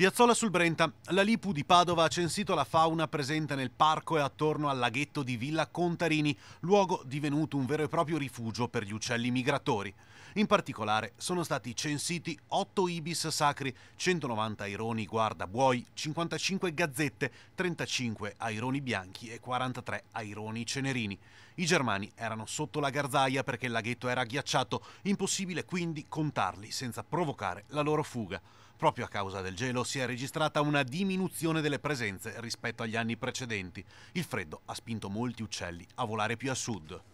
Piazzola sul Brenta, la Lipu di Padova ha censito la fauna presente nel parco e attorno al laghetto di Villa Contarini, luogo divenuto un vero e proprio rifugio per gli uccelli migratori. In particolare sono stati censiti 8 ibis sacri, 190 aironi guardabuoi, 55 gazzette, 35 aironi bianchi e 43 aironi cenerini. I germani erano sotto la garzaia perché il laghetto era ghiacciato, impossibile quindi contarli senza provocare la loro fuga. Proprio a causa del gelo si è registrata una diminuzione delle presenze rispetto agli anni precedenti. Il freddo ha spinto molti uccelli a volare più a sud.